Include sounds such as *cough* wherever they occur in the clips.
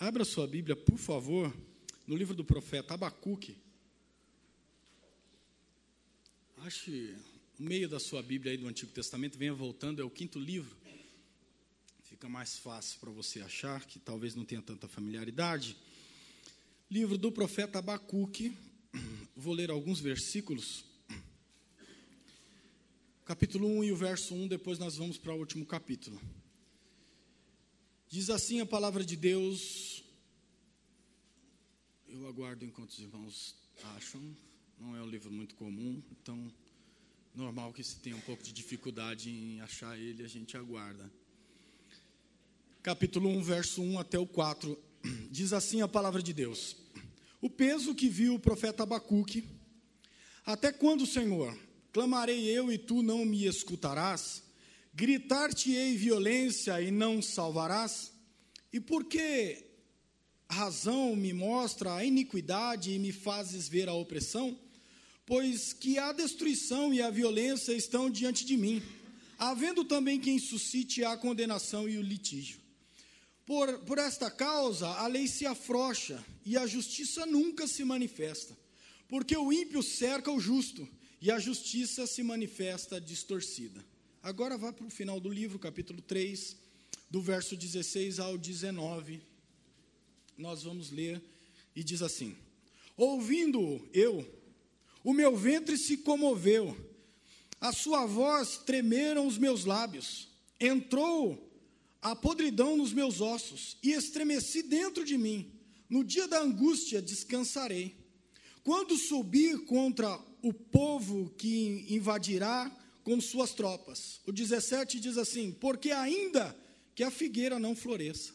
Abra sua Bíblia, por favor, no livro do profeta Abacuque. Ache o meio da sua Bíblia aí do Antigo Testamento, venha voltando, é o quinto livro. Fica mais fácil para você achar, que talvez não tenha tanta familiaridade. Livro do profeta Abacuque, *clears throat* vou ler alguns versículos. Capítulo 1 e o verso 1, depois nós vamos para o último capítulo. Diz assim a palavra de Deus. Eu aguardo enquanto os irmãos acham. Não é um livro muito comum, então normal que se tenha um pouco de dificuldade em achar ele, a gente aguarda. Capítulo 1, verso 1 até o 4. Diz assim a palavra de Deus: O peso que viu o profeta Abacuque, até quando, Senhor, clamarei eu e tu não me escutarás? Gritar-te-ei violência e não salvarás? E por que razão me mostra a iniquidade e me fazes ver a opressão? Pois que a destruição e a violência estão diante de mim, havendo também quem suscite a condenação e o litígio. Por, por esta causa, a lei se afrocha e a justiça nunca se manifesta, porque o ímpio cerca o justo e a justiça se manifesta distorcida. Agora vá para o final do livro, capítulo 3, do verso 16 ao 19. Nós vamos ler e diz assim: ouvindo eu, o meu ventre se comoveu, a sua voz tremeram os meus lábios, entrou a podridão nos meus ossos e estremeci dentro de mim. No dia da angústia descansarei. Quando subir contra o povo que invadirá com suas tropas. O 17 diz assim: Porque ainda que a figueira não floresça,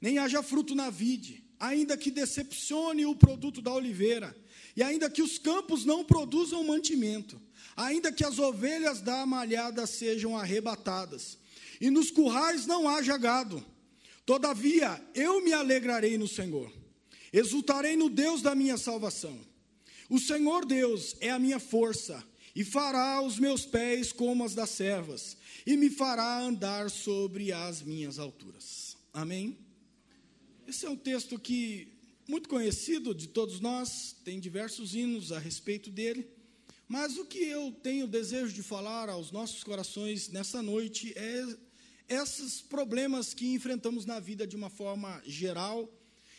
nem haja fruto na vide, ainda que decepcione o produto da oliveira, e ainda que os campos não produzam mantimento, ainda que as ovelhas da malhada sejam arrebatadas, e nos currais não haja gado, todavia eu me alegrarei no Senhor, exultarei no Deus da minha salvação. O Senhor Deus é a minha força, e fará os meus pés como as das servas, e me fará andar sobre as minhas alturas. Amém? Esse é um texto que muito conhecido de todos nós, tem diversos hinos a respeito dele, mas o que eu tenho desejo de falar aos nossos corações nessa noite é esses problemas que enfrentamos na vida de uma forma geral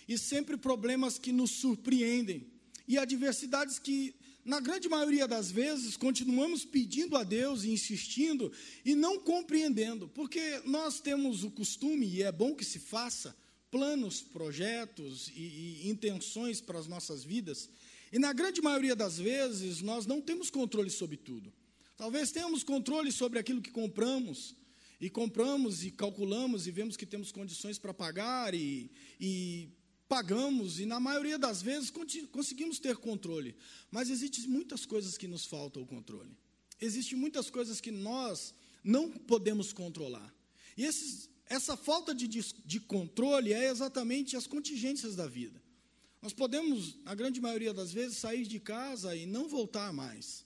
e sempre problemas que nos surpreendem e adversidades que na grande maioria das vezes, continuamos pedindo a Deus e insistindo e não compreendendo, porque nós temos o costume, e é bom que se faça, planos, projetos e, e intenções para as nossas vidas, e na grande maioria das vezes, nós não temos controle sobre tudo. Talvez tenhamos controle sobre aquilo que compramos, e compramos e calculamos e vemos que temos condições para pagar e, e pagamos e, na maioria das vezes, conseguimos ter controle. Mas existem muitas coisas que nos faltam o controle. Existem muitas coisas que nós não podemos controlar. E esses, essa falta de, de controle é exatamente as contingências da vida. Nós podemos, na grande maioria das vezes, sair de casa e não voltar mais.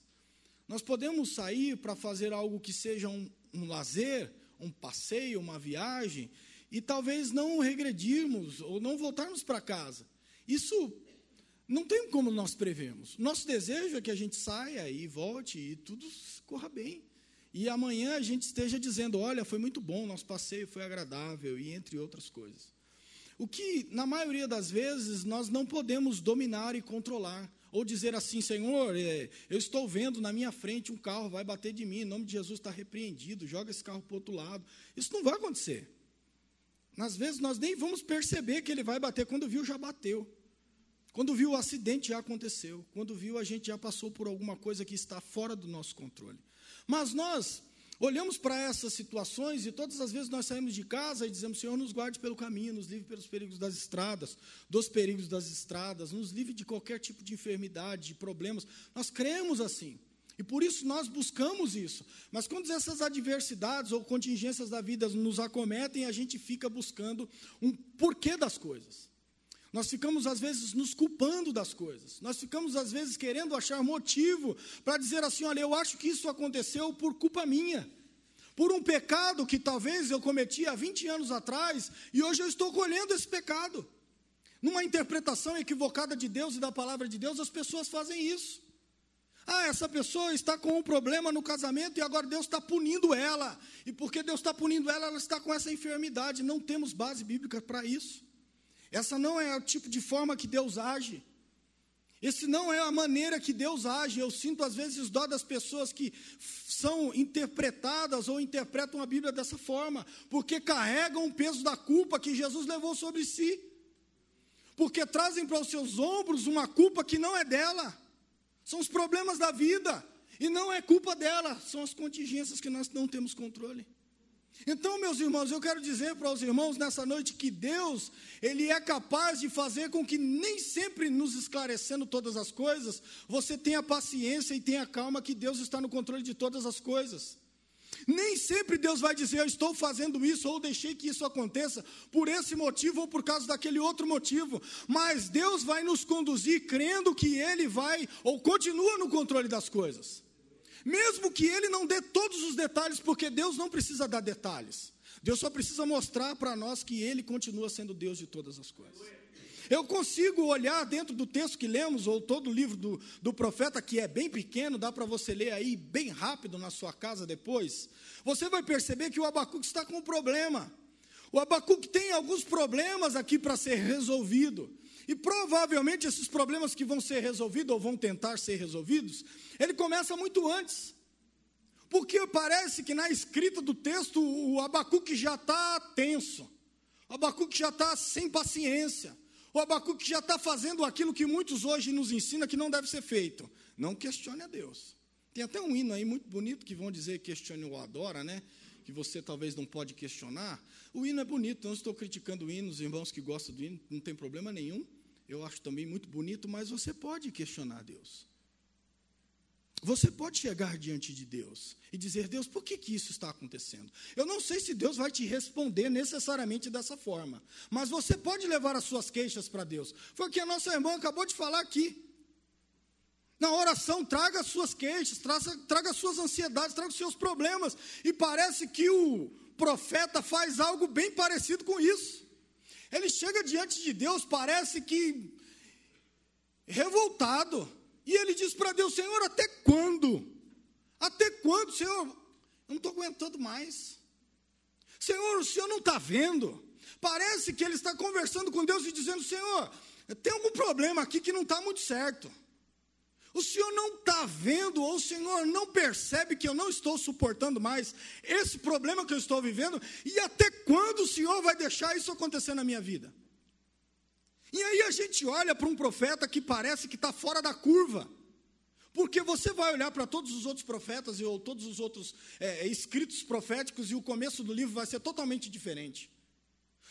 Nós podemos sair para fazer algo que seja um, um lazer, um passeio, uma viagem, e talvez não regredirmos ou não voltarmos para casa. Isso não tem como nós prevemos. Nosso desejo é que a gente saia e volte e tudo corra bem. E amanhã a gente esteja dizendo: olha, foi muito bom, nosso passeio foi agradável, e entre outras coisas. O que, na maioria das vezes, nós não podemos dominar e controlar. Ou dizer assim, Senhor, é, eu estou vendo na minha frente um carro vai bater de mim, em nome de Jesus está repreendido, joga esse carro para o outro lado. Isso não vai acontecer. Às vezes nós nem vamos perceber que ele vai bater. Quando viu, já bateu. Quando viu, o acidente já aconteceu. Quando viu, a gente já passou por alguma coisa que está fora do nosso controle. Mas nós olhamos para essas situações e todas as vezes nós saímos de casa e dizemos: Senhor, nos guarde pelo caminho, nos livre pelos perigos das estradas, dos perigos das estradas, nos livre de qualquer tipo de enfermidade, de problemas. Nós cremos assim. E por isso nós buscamos isso. Mas quando essas adversidades ou contingências da vida nos acometem, a gente fica buscando um porquê das coisas. Nós ficamos, às vezes, nos culpando das coisas. Nós ficamos, às vezes, querendo achar motivo para dizer assim: olha, eu acho que isso aconteceu por culpa minha. Por um pecado que talvez eu cometi há 20 anos atrás e hoje eu estou colhendo esse pecado. Numa interpretação equivocada de Deus e da palavra de Deus, as pessoas fazem isso. Ah, essa pessoa está com um problema no casamento e agora Deus está punindo ela. E porque Deus está punindo ela, ela está com essa enfermidade. Não temos base bíblica para isso. Essa não é o tipo de forma que Deus age. Esse não é a maneira que Deus age. Eu sinto às vezes dó das pessoas que são interpretadas ou interpretam a Bíblia dessa forma, porque carregam o peso da culpa que Jesus levou sobre si. Porque trazem para os seus ombros uma culpa que não é dela são os problemas da vida, e não é culpa dela, são as contingências que nós não temos controle. Então, meus irmãos, eu quero dizer para os irmãos nessa noite que Deus, Ele é capaz de fazer com que, nem sempre nos esclarecendo todas as coisas, você tenha paciência e tenha calma que Deus está no controle de todas as coisas. Nem sempre Deus vai dizer, eu estou fazendo isso, ou deixei que isso aconteça, por esse motivo ou por causa daquele outro motivo. Mas Deus vai nos conduzir crendo que Ele vai, ou continua no controle das coisas. Mesmo que Ele não dê todos os detalhes, porque Deus não precisa dar detalhes. Deus só precisa mostrar para nós que Ele continua sendo Deus de todas as coisas. Eu consigo olhar dentro do texto que lemos, ou todo o livro do, do profeta, que é bem pequeno, dá para você ler aí bem rápido na sua casa depois. Você vai perceber que o Abacuque está com um problema. O Abacuque tem alguns problemas aqui para ser resolvido. E provavelmente esses problemas que vão ser resolvidos, ou vão tentar ser resolvidos, ele começa muito antes. Porque parece que na escrita do texto o Abacuque já está tenso. O Abacuque já está sem paciência. O Abacuque já está fazendo aquilo que muitos hoje nos ensinam que não deve ser feito. Não questione a Deus. Tem até um hino aí muito bonito que vão dizer questione ou adora, né? Que você talvez não pode questionar. O hino é bonito, não estou criticando o hino, os irmãos que gostam do hino, não tem problema nenhum. Eu acho também muito bonito, mas você pode questionar a Deus. Você pode chegar diante de Deus e dizer: Deus, por que, que isso está acontecendo? Eu não sei se Deus vai te responder necessariamente dessa forma, mas você pode levar as suas queixas para Deus. Foi o que a nossa irmã acabou de falar aqui. Na oração, traga as suas queixas, traga, traga as suas ansiedades, traga os seus problemas. E parece que o profeta faz algo bem parecido com isso. Ele chega diante de Deus, parece que revoltado e ele diz para Deus: Senhor, até quando? Até quando, Senhor? Eu não estou aguentando mais. Senhor, o Senhor não está vendo? Parece que ele está conversando com Deus e dizendo: Senhor, tem algum problema aqui que não está muito certo. O Senhor não está vendo, ou o Senhor não percebe que eu não estou suportando mais esse problema que eu estou vivendo, e até quando o Senhor vai deixar isso acontecer na minha vida? E aí a gente olha para um profeta que parece que está fora da curva. Porque você vai olhar para todos os outros profetas e ou todos os outros é, é, escritos proféticos e o começo do livro vai ser totalmente diferente.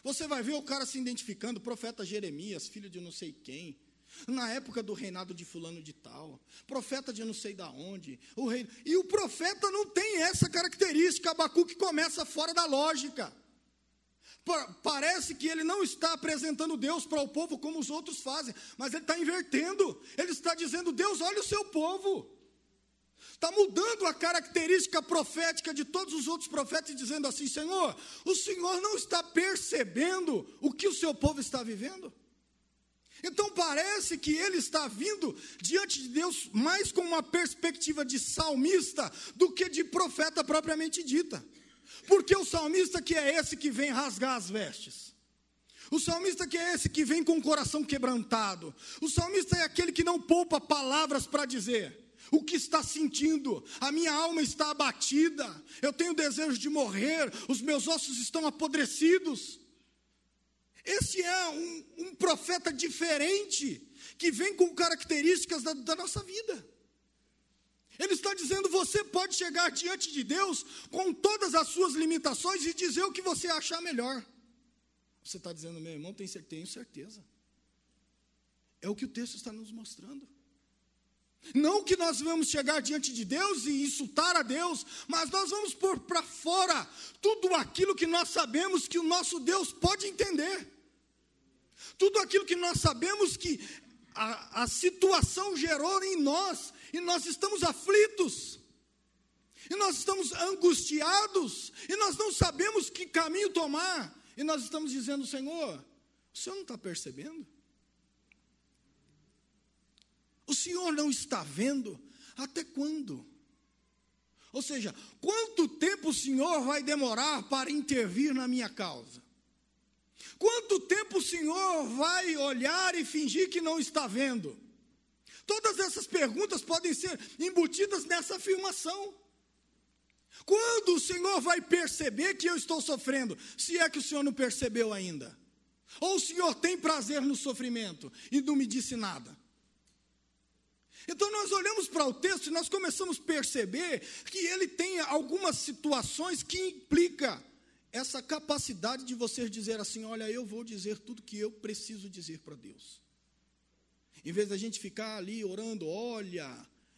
Você vai ver o cara se identificando, profeta Jeremias, filho de não sei quem, na época do reinado de fulano de tal, profeta de não sei da onde, o rei. E o profeta não tem essa característica, Abacuque começa fora da lógica. Parece que ele não está apresentando Deus para o povo como os outros fazem, mas ele está invertendo. Ele está dizendo: Deus, olha o seu povo. Está mudando a característica profética de todos os outros profetas, dizendo assim: Senhor, o Senhor não está percebendo o que o seu povo está vivendo? Então parece que ele está vindo diante de Deus mais com uma perspectiva de salmista do que de profeta propriamente dita. Porque o salmista que é esse que vem rasgar as vestes. O salmista que é esse que vem com o coração quebrantado. O salmista é aquele que não poupa palavras para dizer o que está sentindo, a minha alma está abatida, eu tenho desejo de morrer, os meus ossos estão apodrecidos. Esse é um, um profeta diferente, que vem com características da, da nossa vida. Ele está dizendo: você pode chegar diante de Deus com todas as suas limitações e dizer o que você achar melhor. Você está dizendo, meu irmão, tem certeza, tenho certeza. É o que o texto está nos mostrando. Não que nós vamos chegar diante de Deus e insultar a Deus, mas nós vamos pôr para fora tudo aquilo que nós sabemos que o nosso Deus pode entender. Tudo aquilo que nós sabemos que a, a situação gerou em nós, e nós estamos aflitos, e nós estamos angustiados, e nós não sabemos que caminho tomar, e nós estamos dizendo, Senhor, o Senhor não está percebendo? O Senhor não está vendo? Até quando? Ou seja, quanto tempo o Senhor vai demorar para intervir na minha causa? Quanto tempo o Senhor vai olhar e fingir que não está vendo? Todas essas perguntas podem ser embutidas nessa afirmação. Quando o Senhor vai perceber que eu estou sofrendo? Se é que o Senhor não percebeu ainda. Ou o Senhor tem prazer no sofrimento e não me disse nada. Então nós olhamos para o texto e nós começamos a perceber que ele tem algumas situações que implica essa capacidade de vocês dizer assim: olha, eu vou dizer tudo que eu preciso dizer para Deus. Em vez da gente ficar ali orando, olha,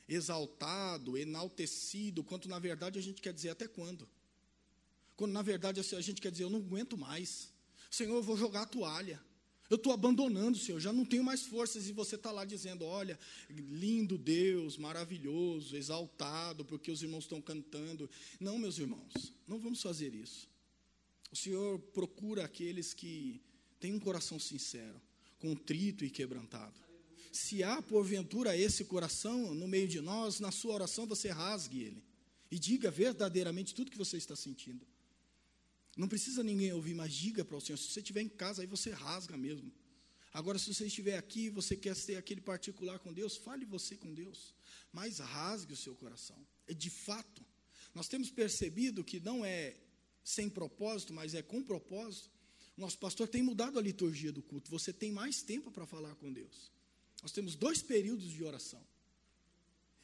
exaltado, enaltecido, quanto na verdade a gente quer dizer até quando? Quando na verdade a gente quer dizer, eu não aguento mais. Senhor, eu vou jogar a toalha. Eu estou abandonando, Senhor, já não tenho mais forças. E você está lá dizendo: Olha, lindo Deus, maravilhoso, exaltado, porque os irmãos estão cantando. Não, meus irmãos, não vamos fazer isso. O Senhor procura aqueles que têm um coração sincero, contrito e quebrantado. Se há porventura esse coração no meio de nós, na sua oração você rasgue ele e diga verdadeiramente tudo que você está sentindo. Não precisa ninguém ouvir, mas diga para o Senhor. Se você estiver em casa, aí você rasga mesmo. Agora, se você estiver aqui, você quer ser aquele particular com Deus, fale você com Deus, mas rasgue o seu coração. É de fato. Nós temos percebido que não é sem propósito, mas é com propósito, nosso pastor tem mudado a liturgia do culto. Você tem mais tempo para falar com Deus. Nós temos dois períodos de oração.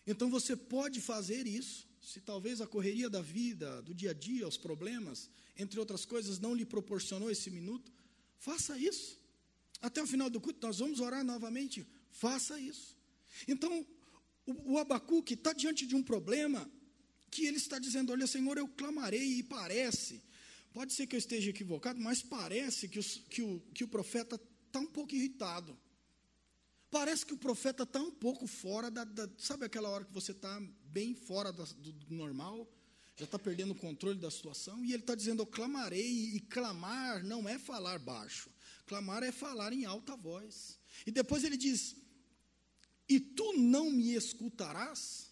Então você pode fazer isso, se talvez a correria da vida, do dia a dia, os problemas, entre outras coisas, não lhe proporcionou esse minuto, faça isso. Até o final do culto, nós vamos orar novamente, faça isso. Então, o, Abacuque está diante de um problema que ele está dizendo: Olha, Senhor, eu clamarei, e parece, pode ser que eu esteja equivocado, mas parece que, os, que, o, que o profeta está um pouco irritado. Parece que o profeta está um pouco fora da, da, Sabe aquela hora que você está bem fora da, do, do, normal, já está perdendo o controle da situação, e ele está dizendo: Eu clamarei, e clamar não é falar baixo, clamar é falar em alta voz. E depois ele diz: E tu não me escutarás?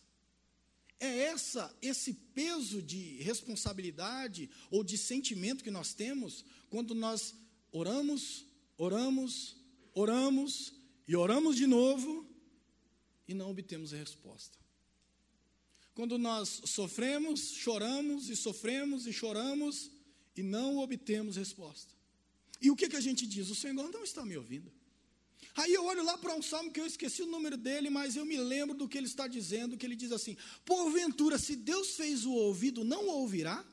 É essa esse peso de responsabilidade ou de sentimento que nós temos quando nós oramos, oramos, oramos e oramos de novo e não obtemos a resposta. Quando nós sofremos, choramos e sofremos e choramos e não obtemos resposta. E o que, que a gente diz? O Senhor não está me ouvindo. Aí eu olho lá para um salmo que eu esqueci o número dele, mas eu me lembro do que ele está dizendo, que ele diz assim: Porventura, se Deus fez o ouvido, não o ouvirá?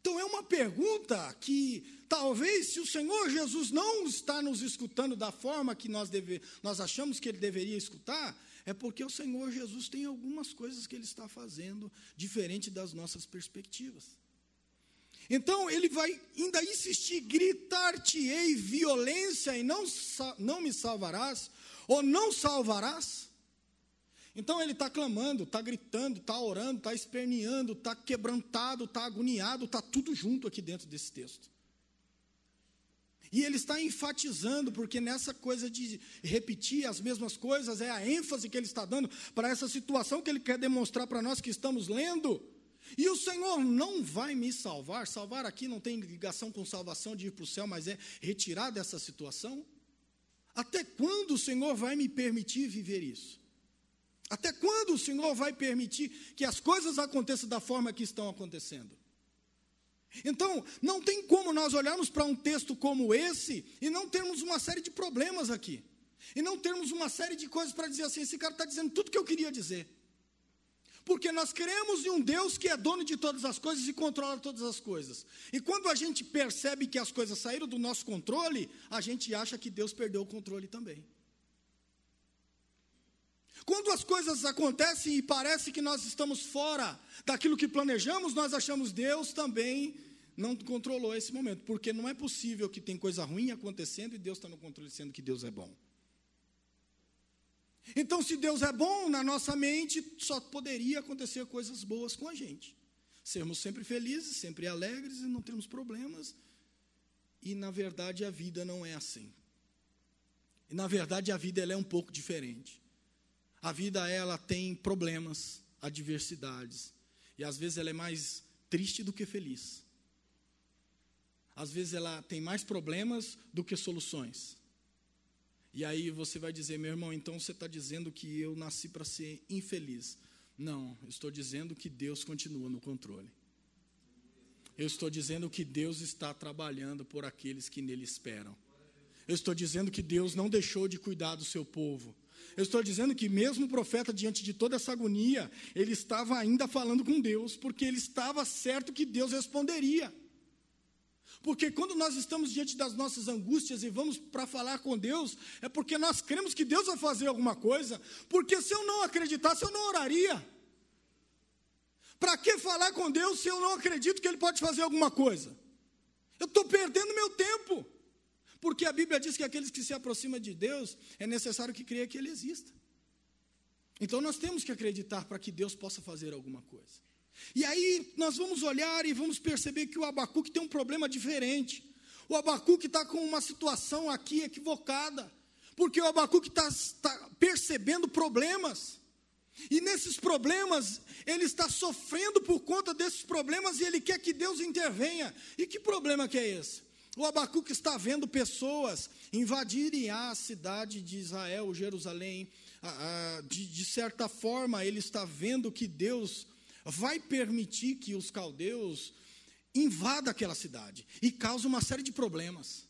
Então é uma pergunta que talvez se o Senhor Jesus não está nos escutando da forma que nós, deve, nós achamos que ele deveria escutar, é porque o Senhor Jesus tem algumas coisas que ele está fazendo diferente das nossas perspectivas. Então ele vai ainda insistir: gritar-te-ei violência e não, não me salvarás, ou não salvarás. Então ele está clamando, está gritando, está orando, está esperneando, está quebrantado, está agoniado, está tudo junto aqui dentro desse texto. E ele está enfatizando, porque nessa coisa de repetir as mesmas coisas, é a ênfase que ele está dando para essa situação que ele quer demonstrar para nós que estamos lendo. E o Senhor não vai me salvar. Salvar aqui não tem ligação com salvação de ir para o céu, mas é retirar dessa situação. Até quando o Senhor vai me permitir viver isso? Até quando o Senhor vai permitir que as coisas aconteçam da forma que estão acontecendo? Então, não tem como nós olharmos para um texto como esse e não termos uma série de problemas aqui. E não termos uma série de coisas para dizer assim: esse cara está dizendo tudo que eu queria dizer. Porque nós queremos em um Deus que é dono de todas as coisas e controla todas as coisas. E quando a gente percebe que as coisas saíram do nosso controle, a gente acha que Deus perdeu o controle também. Quando as coisas acontecem e parece que nós estamos fora daquilo que planejamos, nós achamos Deus também não controlou esse momento, porque não é possível que tem coisa ruim acontecendo e Deus está no controle, sendo que Deus é bom. Então, se Deus é bom, na nossa mente só poderia acontecer coisas boas com a gente. Sermos sempre felizes, sempre alegres e não termos problemas. E, na verdade, a vida não é assim. E, na verdade, a vida ela é um pouco diferente. A vida ela tem problemas, adversidades. E, às vezes, ela é mais triste do que feliz. Às vezes, ela tem mais problemas do que soluções. E aí você vai dizer, meu irmão, então você está dizendo que eu nasci para ser infeliz. Não, eu estou dizendo que Deus continua no controle. Eu estou dizendo que Deus está trabalhando por aqueles que nele esperam. Eu estou dizendo que Deus não deixou de cuidar do seu povo. Eu estou dizendo que, mesmo o profeta, diante de toda essa agonia, ele estava ainda falando com Deus, porque ele estava certo que Deus responderia. Porque quando nós estamos diante das nossas angústias e vamos para falar com Deus, é porque nós cremos que Deus vai fazer alguma coisa. Porque se eu não acreditasse, eu não oraria. Para que falar com Deus se eu não acredito que Ele pode fazer alguma coisa? Eu estou perdendo meu tempo. Porque a Bíblia diz que aqueles que se aproximam de Deus, é necessário que creia que Ele exista. Então nós temos que acreditar para que Deus possa fazer alguma coisa. E aí nós vamos olhar e vamos perceber que o Abacuque tem um problema diferente. O Abacuque está com uma situação aqui equivocada, porque o Abacuque está tá percebendo problemas. E nesses problemas, ele está sofrendo por conta desses problemas e ele quer que Deus intervenha. E que problema que é esse? O Abacuque está vendo pessoas invadirem a cidade de Israel, Jerusalém. Ah, ah, de certa forma, ele está vendo que Deus vai permitir que os caldeus invadam aquela cidade e cause uma série de problemas.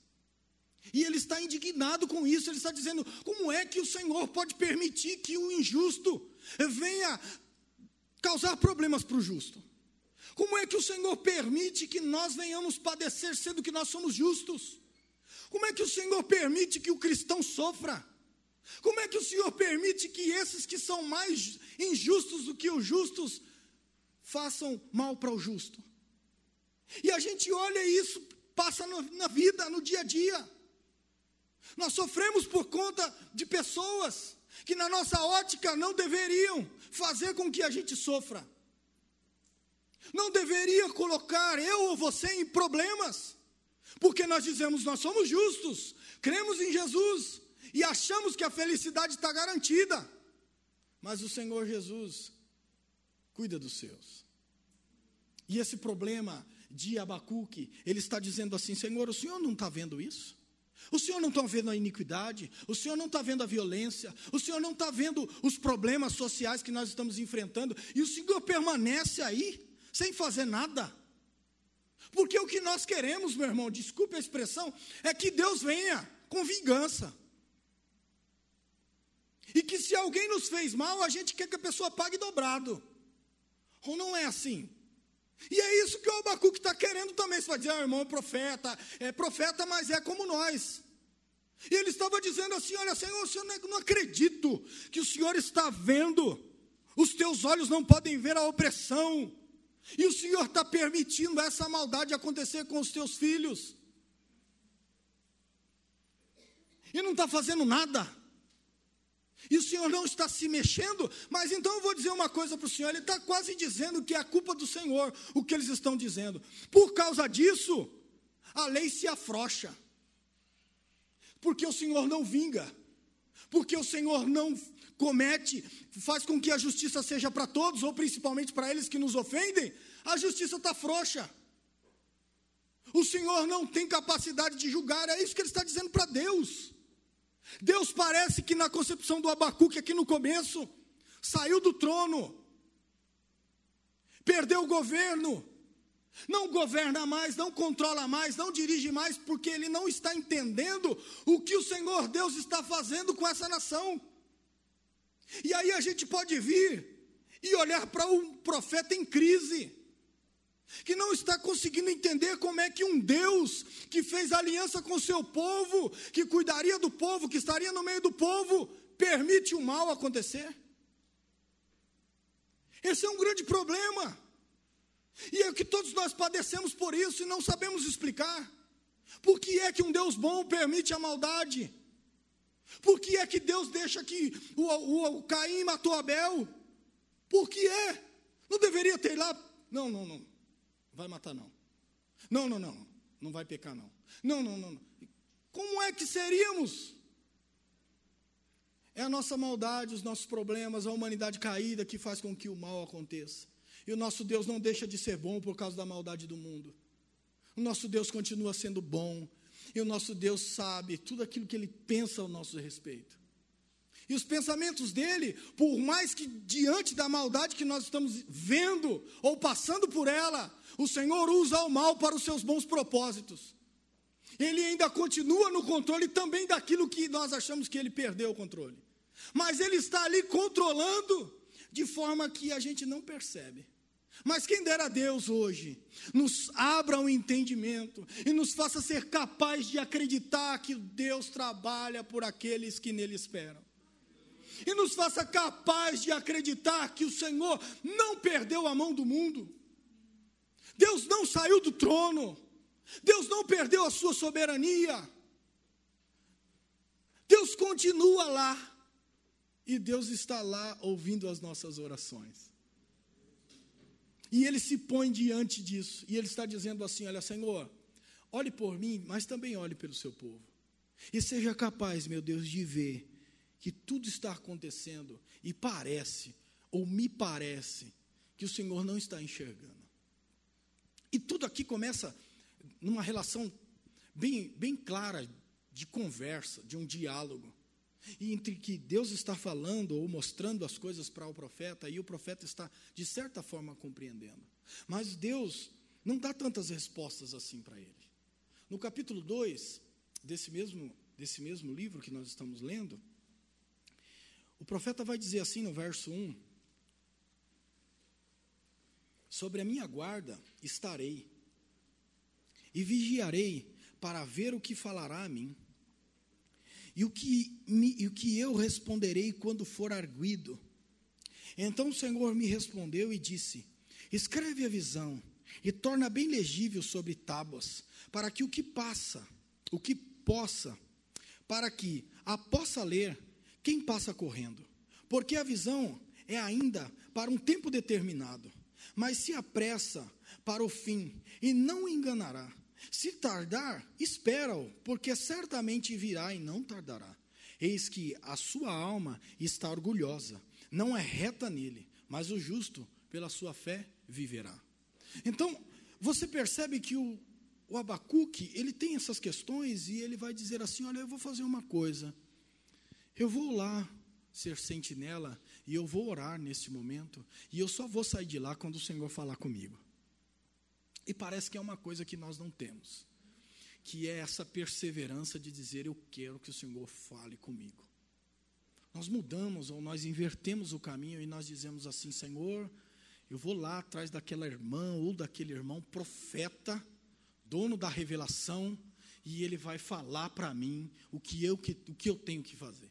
E ele está indignado com isso, ele está dizendo: como é que o Senhor pode permitir que o injusto venha causar problemas para o justo? Como é que o Senhor permite que nós venhamos padecer sendo que nós somos justos? Como é que o Senhor permite que o cristão sofra? Como é que o Senhor permite que esses que são mais injustos do que os justos façam mal para o justo. E a gente olha isso, passa no, na vida, no dia a dia. Nós sofremos por conta de pessoas que, na nossa ótica, não deveriam fazer com que a gente sofra. Não deveria colocar eu ou você em problemas, porque nós dizemos nós somos justos, cremos em Jesus e achamos que a felicidade está garantida. Mas o Senhor Jesus cuida dos seus. E esse problema de Abacuque, ele está dizendo assim: Senhor, o senhor não está vendo isso? O senhor não está vendo a iniquidade? O senhor não está vendo a violência? O senhor não está vendo os problemas sociais que nós estamos enfrentando? E o senhor permanece aí, sem fazer nada? Porque o que nós queremos, meu irmão, desculpe a expressão, é que Deus venha com vingança. E que se alguém nos fez mal, a gente quer que a pessoa pague dobrado. Ou não é assim? E é isso que o Abacuque está querendo também. Você vai dizer, ah, irmão, profeta, é profeta, mas é como nós. E ele estava dizendo assim: Olha, Senhor, eu não acredito que o Senhor está vendo, os teus olhos não podem ver a opressão, e o Senhor está permitindo essa maldade acontecer com os teus filhos, e não está fazendo nada e o Senhor não está se mexendo, mas então eu vou dizer uma coisa para o Senhor: Ele está quase dizendo que é a culpa do Senhor o que eles estão dizendo. Por causa disso, a lei se afrocha, porque o Senhor não vinga, porque o Senhor não comete, faz com que a justiça seja para todos, ou principalmente para eles que nos ofendem, a justiça está frouxa. O Senhor não tem capacidade de julgar, é isso que ele está dizendo para Deus. Deus parece que na concepção do Abacuque, aqui no começo, saiu do trono, perdeu o governo, não governa mais, não controla mais, não dirige mais, porque ele não está entendendo o que o Senhor Deus está fazendo com essa nação. E aí a gente pode vir e olhar para um profeta em crise que não está conseguindo entender como é que um Deus que fez aliança com o seu povo, que cuidaria do povo, que estaria no meio do povo, permite o mal acontecer. Esse é um grande problema. E é que todos nós padecemos por isso e não sabemos explicar. Por que é que um Deus bom permite a maldade? Por que é que Deus deixa que o, o, o Caim matou Abel? Por que é? Não deveria ter lá. Não, não, não vai matar não. Não, não, não, não vai pecar não. Não, não, não. Como é que seríamos? É a nossa maldade, os nossos problemas, a humanidade caída que faz com que o mal aconteça. E o nosso Deus não deixa de ser bom por causa da maldade do mundo. O nosso Deus continua sendo bom. E o nosso Deus sabe tudo aquilo que ele pensa ao nosso respeito. E os pensamentos dele, por mais que diante da maldade que nós estamos vendo ou passando por ela, o Senhor usa o mal para os seus bons propósitos. Ele ainda continua no controle também daquilo que nós achamos que ele perdeu o controle. Mas ele está ali controlando de forma que a gente não percebe. Mas quem dera a Deus hoje nos abra o um entendimento e nos faça ser capaz de acreditar que Deus trabalha por aqueles que nele esperam e nos faça capaz de acreditar que o Senhor não perdeu a mão do mundo. Deus não saiu do trono. Deus não perdeu a sua soberania. Deus continua lá. E Deus está lá ouvindo as nossas orações. E ele se põe diante disso. E ele está dizendo assim: Olha, Senhor, olhe por mim, mas também olhe pelo seu povo. E seja capaz, meu Deus, de ver que tudo está acontecendo e parece, ou me parece, que o Senhor não está enxergando. E tudo aqui começa numa relação bem, bem clara de conversa, de um diálogo. E entre que Deus está falando ou mostrando as coisas para o profeta e o profeta está, de certa forma, compreendendo. Mas Deus não dá tantas respostas assim para ele. No capítulo 2 desse mesmo, desse mesmo livro que nós estamos lendo, o profeta vai dizer assim no verso 1: Sobre a minha guarda estarei, e vigiarei para ver o que falará a mim, e o que, me, e o que eu responderei quando for arguido. Então o Senhor me respondeu e disse: Escreve a visão e torna bem legível sobre tábuas, para que o que passa, o que possa, para que a possa ler quem passa correndo? Porque a visão é ainda para um tempo determinado, mas se apressa para o fim e não enganará. Se tardar, espera-o, porque certamente virá e não tardará. Eis que a sua alma está orgulhosa, não é reta nele, mas o justo, pela sua fé, viverá. Então, você percebe que o, o Abacuque, ele tem essas questões e ele vai dizer assim: Olha, eu vou fazer uma coisa. Eu vou lá ser sentinela e eu vou orar neste momento e eu só vou sair de lá quando o Senhor falar comigo. E parece que é uma coisa que nós não temos, que é essa perseverança de dizer eu quero que o Senhor fale comigo. Nós mudamos ou nós invertemos o caminho e nós dizemos assim, Senhor, eu vou lá atrás daquela irmã ou daquele irmão profeta, dono da revelação, e ele vai falar para mim o que eu que, o que eu tenho que fazer.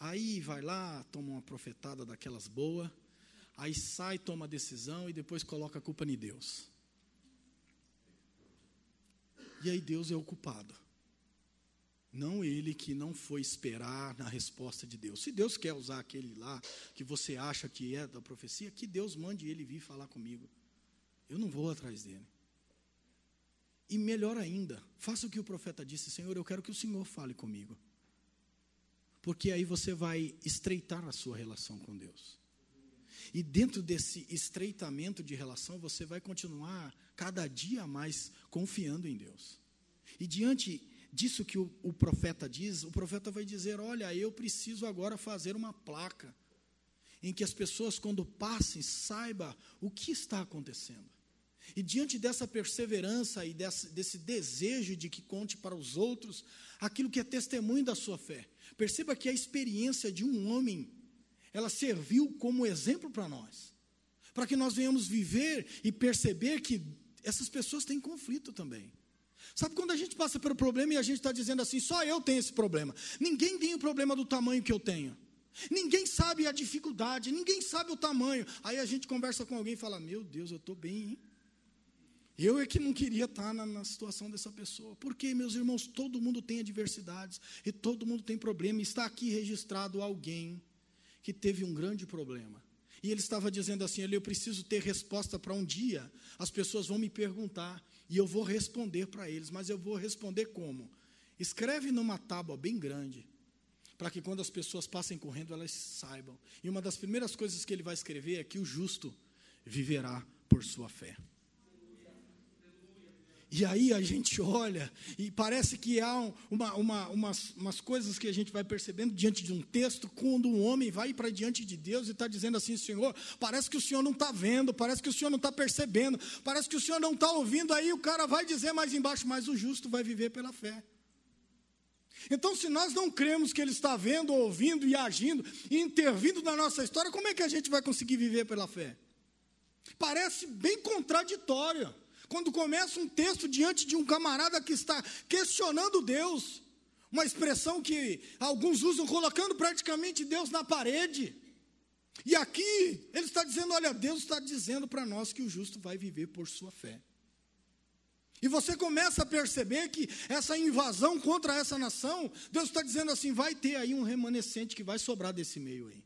Aí vai lá, toma uma profetada daquelas boa, aí sai, toma a decisão e depois coloca a culpa em Deus. E aí Deus é o culpado. Não ele que não foi esperar na resposta de Deus. Se Deus quer usar aquele lá que você acha que é da profecia, que Deus mande ele vir falar comigo. Eu não vou atrás dele. E melhor ainda, faça o que o profeta disse, Senhor, eu quero que o Senhor fale comigo porque aí você vai estreitar a sua relação com Deus. E dentro desse estreitamento de relação, você vai continuar cada dia mais confiando em Deus. E diante disso que o, o, profeta diz, o profeta vai dizer: Olha, eu preciso agora fazer uma placa em que as pessoas, quando passem, saiba o que está acontecendo. E diante dessa perseverança e desse, desse, desejo de que conte para os outros aquilo que é testemunho da sua fé, perceba que a experiência de um homem, ela serviu como exemplo para nós, para que nós venhamos viver e perceber que essas pessoas têm conflito também. Sabe quando a gente passa pelo problema e a gente está dizendo assim, só eu tenho esse problema? Ninguém tem o problema do tamanho que eu tenho. Ninguém sabe a dificuldade, ninguém sabe o tamanho. Aí a gente conversa com alguém e fala: Meu Deus, eu estou bem, hein? Eu é que não queria estar na, na, situação dessa pessoa. Porque, meus irmãos, todo mundo tem adversidades e todo mundo tem problema. Está aqui registrado alguém que teve um grande problema. E ele estava dizendo assim: Eu preciso ter resposta para um dia. As pessoas vão me perguntar e eu vou responder para eles. Mas eu vou responder como? Escreve numa tábua bem grande, para que quando as pessoas passem correndo, elas saibam. E uma das primeiras coisas que ele vai escrever é que o justo viverá por sua fé. E aí a gente olha e parece que há uma, uma, umas, umas coisas que a gente vai percebendo diante de um texto, quando um homem vai para diante de Deus e está dizendo assim: Senhor, parece que o Senhor não está vendo, parece que o Senhor não está percebendo, parece que o Senhor não está ouvindo. Aí o cara vai dizer mais embaixo: Mas o justo vai viver pela fé. Então, se nós não cremos que Ele está vendo, ouvindo e agindo e intervindo na nossa história, como é que a gente vai conseguir viver pela fé? Parece bem contraditório. Quando começa um texto diante de um camarada que está questionando Deus, uma expressão que alguns usam, colocando praticamente Deus na parede. E aqui ele está dizendo: olha, Deus está dizendo para nós que o justo vai viver por sua fé. E você começa a perceber que essa invasão contra essa nação, Deus está dizendo assim: vai ter aí um remanescente que vai sobrar desse meio aí.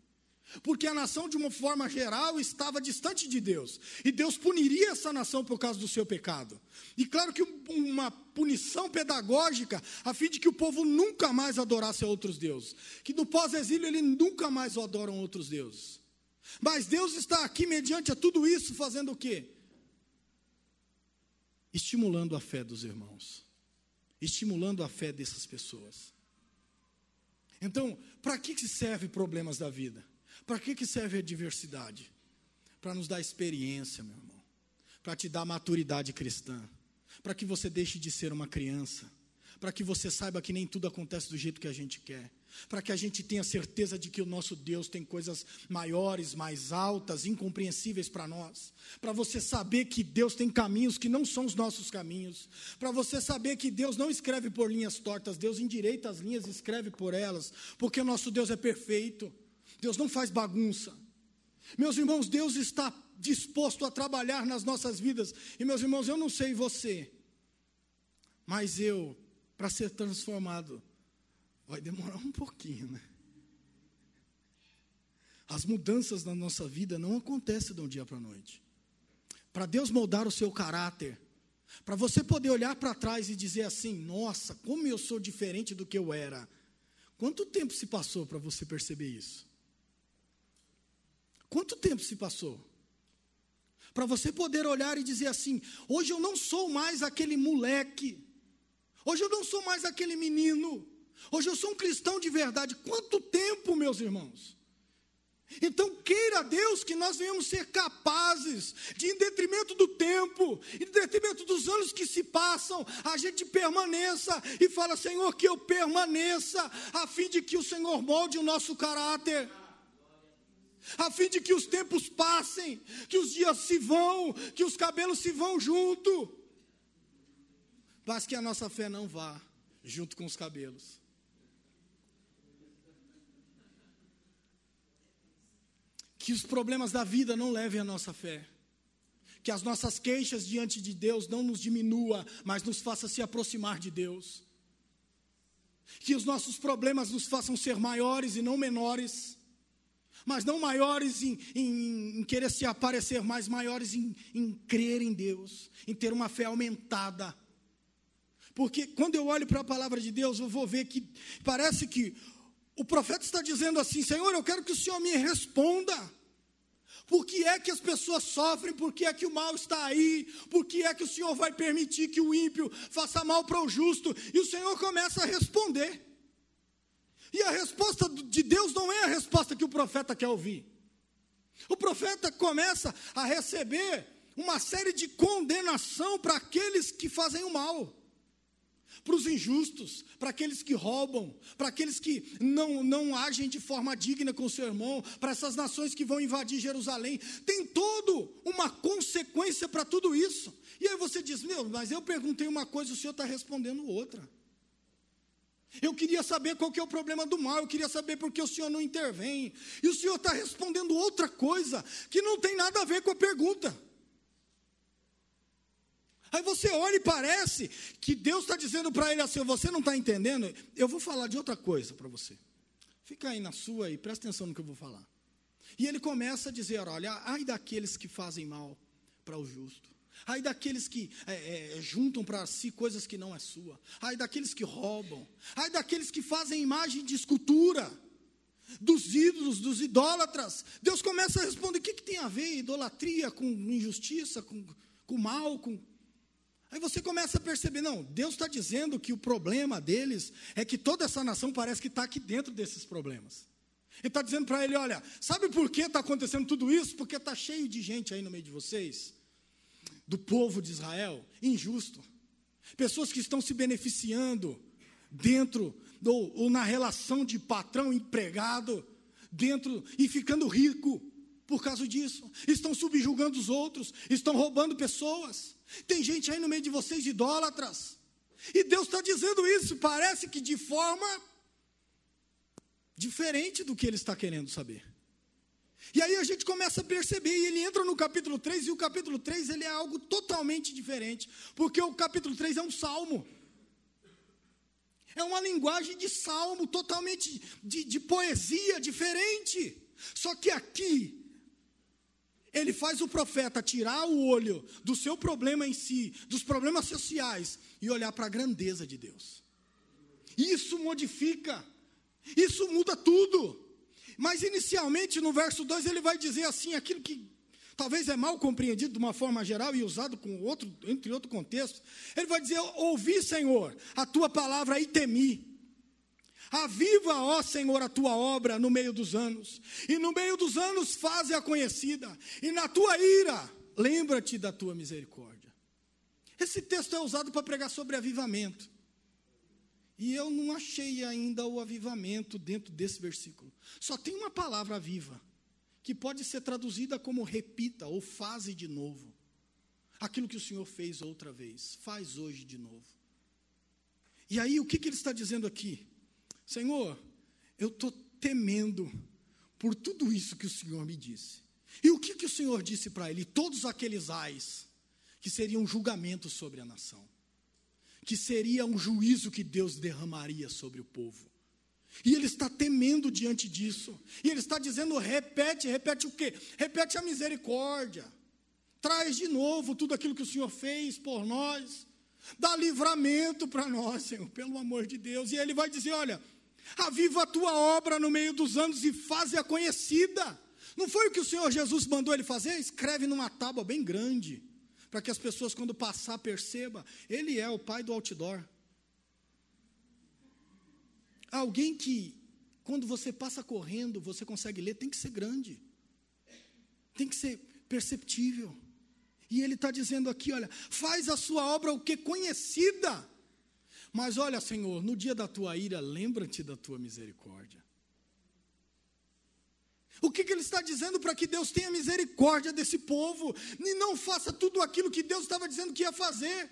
Porque a nação, de uma forma geral, estava distante de Deus. E Deus puniria essa nação por causa do seu pecado. E claro que uma punição pedagógica, a fim de que o povo nunca mais adorasse a outros deuses. Que no pós-exílio ele nunca mais adoram outros deuses. Mas Deus está aqui, mediante a tudo isso, fazendo o quê? Estimulando a fé dos irmãos. Estimulando a fé dessas pessoas. Então, para que serve problemas da vida? Para que, que serve a diversidade? Para nos dar experiência, meu irmão. Para te dar maturidade cristã. Para que você deixe de ser uma criança. Para que você saiba que nem tudo acontece do jeito que a gente quer. Para que a gente tenha certeza de que o nosso Deus tem coisas maiores, mais altas, incompreensíveis para nós. Para você saber que Deus tem caminhos que não são os nossos caminhos. Para você saber que Deus não escreve por linhas tortas, Deus endireita as linhas e escreve por elas. Porque o nosso Deus é perfeito. Deus não faz bagunça. Meus irmãos, Deus está disposto a trabalhar nas nossas vidas. E meus irmãos, eu não sei você, mas eu, para ser transformado, vai demorar um pouquinho, né? As mudanças na nossa vida não acontecem de um dia para a noite. Para Deus moldar o seu caráter, para você poder olhar para trás e dizer assim: nossa, como eu sou diferente do que eu era. Quanto tempo se passou para você perceber isso? Quanto tempo se passou? Para você poder olhar e dizer assim: hoje eu não sou mais aquele moleque, hoje eu não sou mais aquele menino, hoje eu sou um cristão de verdade. Quanto tempo, meus irmãos? Então, queira Deus que nós venhamos ser capazes de, em detrimento do tempo, em detrimento dos anos que se passam, a gente permaneça e fala: Senhor, que eu permaneça, a fim de que o Senhor molde o nosso caráter a fim de que os tempos passem, que os dias se vão, que os cabelos se vão junto, mas que a nossa fé não vá junto com os cabelos. Que os problemas da vida não levem a nossa fé. Que as nossas queixas diante de Deus não nos diminua, mas nos faça se aproximar de Deus. Que os nossos problemas nos façam ser maiores e não menores mas não maiores em, em, em, querer se aparecer, mas maiores em, em crer em Deus, em ter uma fé aumentada. Porque quando eu olho para a palavra de Deus, eu vou ver que parece que o profeta está dizendo assim: Senhor, eu quero que o Senhor me responda. Por que é que as pessoas sofrem? Por que é que o mal está aí? Por que é que o Senhor vai permitir que o ímpio faça mal para o justo? E o Senhor começa a responder. E a resposta de Deus não é a resposta que o profeta quer ouvir. O profeta começa a receber uma série de condenação para aqueles que fazem o mal, para os injustos, para aqueles que roubam, para aqueles que não, não agem de forma digna com o seu irmão, para essas nações que vão invadir Jerusalém. Tem todo uma consequência para tudo isso. E aí você diz: Meu, mas eu perguntei uma coisa, o senhor está respondendo outra. Eu queria saber qual que é o problema do mal, eu queria saber por que o Senhor não intervém. E o Senhor está respondendo outra coisa que não tem nada a ver com a pergunta. Aí você olha e parece que Deus está dizendo para ele assim: você não está entendendo? Eu vou falar de outra coisa para você. Fica aí na sua e presta atenção no que eu vou falar. E ele começa a dizer: olha, ai daqueles que fazem mal para o justo. Ai daqueles que é, é, juntam para si coisas que não é sua. Ai daqueles que roubam. Ai daqueles que fazem imagem de escultura. Dos ídolos, dos idólatras. Deus começa a responder: o que, que tem a ver idolatria com injustiça, com, com mal? Com... Aí você começa a perceber: não, Deus está dizendo que o problema deles é que toda essa nação parece que está aqui dentro desses problemas. Ele está dizendo para ele: olha, sabe por que está acontecendo tudo isso? Porque está cheio de gente aí no meio de vocês do povo de Israel injusto. Pessoas que estão se beneficiando dentro ou, ou na relação de patrão empregado dentro e ficando rico por causa disso. Estão subjugando os outros, estão roubando pessoas. Tem gente aí no meio de vocês idólatras. E Deus está dizendo isso, parece que de forma diferente do que ele está querendo saber. E aí a gente começa a perceber, e ele entra no capítulo 3, e o capítulo 3 ele é algo totalmente diferente, porque o capítulo 3 é um salmo. É uma linguagem de salmo, totalmente de, de poesia diferente. Só que aqui, ele faz o profeta tirar o olho do seu problema em si, dos problemas sociais, e olhar para a grandeza de Deus. Isso modifica, isso muda tudo. Mas inicialmente no verso 2 ele vai dizer assim, aquilo que talvez é mal compreendido de uma forma geral e usado com outro, entre outro contexto. Ele vai dizer: "Ouvi, Senhor, a tua palavra e temi. Aviva, ó Senhor, a tua obra no meio dos anos, e no meio dos anos faze-a conhecida, e na tua ira lembra-te da tua misericórdia." Esse texto é usado para pregar sobre avivamento. E eu não achei ainda o avivamento dentro desse versículo. Só tem uma palavra viva, que pode ser traduzida como repita ou faze de novo. Aquilo que o Senhor fez outra vez, faz hoje de novo. E aí, o que, que ele está dizendo aqui? Senhor, eu estou temendo por tudo isso que o Senhor me disse. E o que, que o Senhor disse para ele? Todos aqueles ais que seriam julgamentos sobre a nação que seria um juízo que Deus derramaria sobre o povo. E ele está temendo diante disso. E ele está dizendo: repete, repete o quê? Repete a misericórdia. Traz de novo tudo aquilo que o Senhor fez por nós. Dá livramento para nós, Senhor, pelo amor de Deus. E ele vai dizer: olha, aviva a tua obra no meio dos anos e faze-a conhecida. Não foi o que o Senhor Jesus mandou ele fazer? Escreve numa tábua bem grande para que as pessoas, quando passar, perceba. Ele é o pai do outdoor. Alguém que, quando você passa correndo, você consegue ler, tem que ser grande, tem que ser perceptível. E ele está dizendo aqui: olha, faz a sua obra o que conhecida. Mas olha, Senhor, no dia da tua ira, lembra-te da tua misericórdia. O que, que ele está dizendo para que Deus tenha misericórdia desse povo e não faça tudo aquilo que Deus estava dizendo que ia fazer?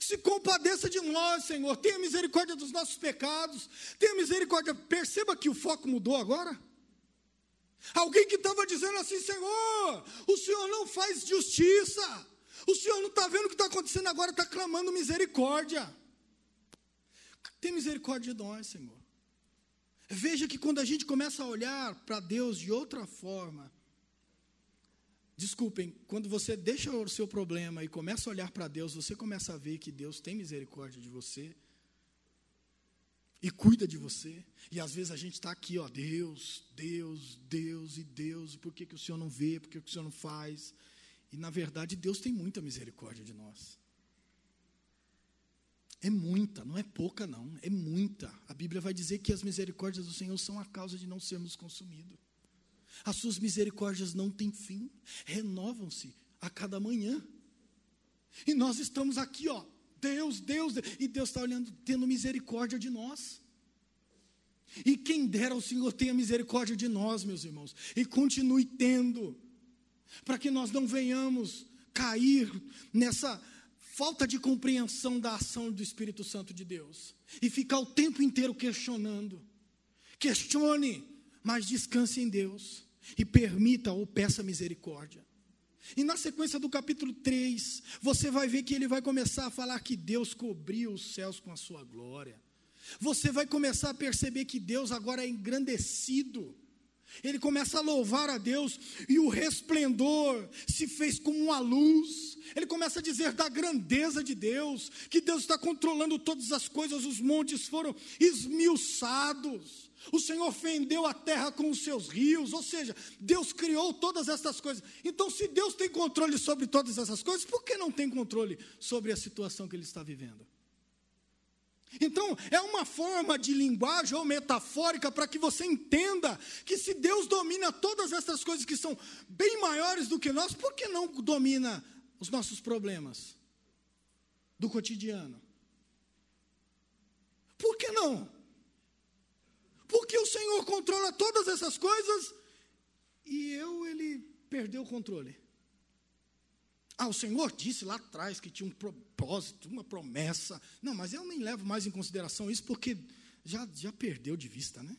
Se compadeça de nós, Senhor, tenha misericórdia dos nossos pecados, tenha misericórdia. Perceba que o foco mudou agora. Alguém que estava dizendo assim, Senhor, o Senhor não faz justiça, o Senhor não está vendo o que está acontecendo agora, está clamando misericórdia. Tem misericórdia de nós, Senhor. Veja que quando a gente começa a olhar para Deus de outra forma, desculpem, quando você deixa o seu problema e começa a olhar para Deus, você começa a ver que Deus tem misericórdia de você e cuida de você. E às vezes a gente está aqui, ó, Deus, Deus, Deus e Deus, por que, que o Senhor não vê, por que, que o Senhor não faz? E na verdade Deus tem muita misericórdia de nós. É muita, não é pouca, não, é muita. A Bíblia vai dizer que as misericórdias do Senhor são a causa de não sermos consumidos. As suas misericórdias não têm fim, renovam-se a cada manhã. E nós estamos aqui, ó, Deus, Deus, Deus e Deus está olhando, tendo misericórdia de nós. E quem dera ao Senhor tenha misericórdia de nós, meus irmãos, e continue tendo, para que nós não venhamos cair nessa falta de compreensão da ação do Espírito Santo de Deus e ficar o tempo inteiro questionando. Questione, mas descanse em Deus e permita ou peça misericórdia. E na sequência do capítulo 3, você vai ver que ele vai começar a falar que Deus cobriu os céus com a sua glória. Você vai começar a perceber que Deus agora é engrandecido ele começa a louvar a Deus e o resplendor se fez como uma luz. Ele começa a dizer da grandeza de Deus, que Deus está controlando todas as coisas, os montes foram esmiuçados. O Senhor fendeu a terra com os seus rios, ou seja, Deus criou todas essas coisas. Então, se Deus tem controle sobre todas essas coisas, por que não tem controle sobre a situação que ele está vivendo? Então, é uma forma de linguagem ou metafórica para que você entenda que se Deus domina todas essas coisas que são bem maiores do que nós, por que não domina os nossos problemas do cotidiano? Por que não? Porque o Senhor controla todas essas coisas e eu, ele perdeu o controle. Ah, o Senhor disse lá atrás que tinha um propósito, uma promessa. Não, mas eu nem levo mais em consideração isso porque já, já perdeu de vista, né?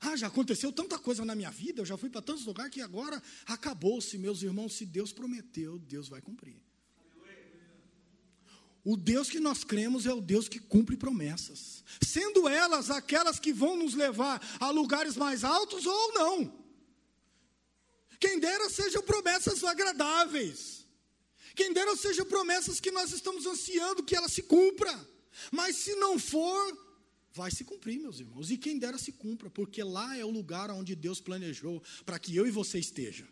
Ah, já aconteceu tanta coisa na minha vida, eu já fui para tantos lugares que agora acabou-se, meus irmãos. Se Deus prometeu, Deus vai cumprir. O Deus que nós cremos é o Deus que cumpre promessas, sendo elas aquelas que vão nos levar a lugares mais altos ou não. Quem dera sejam promessas agradáveis. Quem dera sejam promessas que nós estamos ansiando que ela se cumpra. Mas se não for, vai se cumprir, meus irmãos. E quem dera se cumpra, porque lá é o lugar onde Deus planejou para que eu e você esteja.